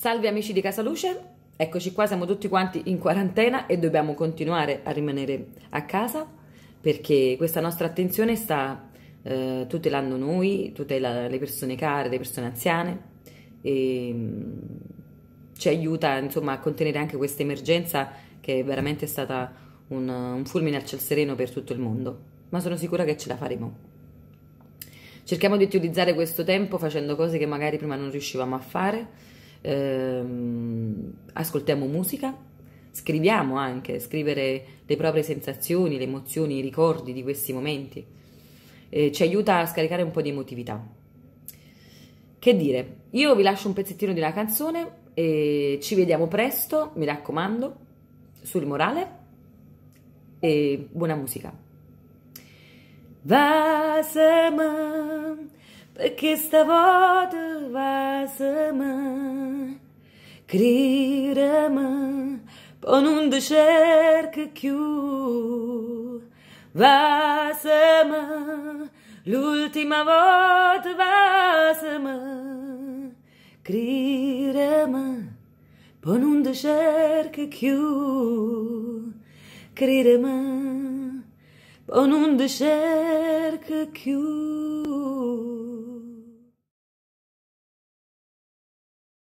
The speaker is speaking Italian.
Salve amici di Casa Luce, eccoci qua, siamo tutti quanti in quarantena e dobbiamo continuare a rimanere a casa perché questa nostra attenzione sta eh, tutelando noi, tutela le persone care, le persone anziane e mm, ci aiuta insomma a contenere anche questa emergenza che è veramente stata un, un fulmine al ciel sereno per tutto il mondo, ma sono sicura che ce la faremo. Cerchiamo di utilizzare questo tempo facendo cose che magari prima non riuscivamo a fare, ehm, ascoltiamo musica, scriviamo anche, scrivere le proprie sensazioni, le emozioni, i ricordi di questi momenti. Eh, ci aiuta a scaricare un po' di emotività. Che dire, io vi lascio un pezzettino di una canzone e ci vediamo presto, mi raccomando, sul morale e buona musica. Vasama, perché stavolta vasama. Criramã, pô num decerque que o Vassamã, l'ultima volta sema. Criramã, pô num decerque que o Criramã, pe un decerque que chiu.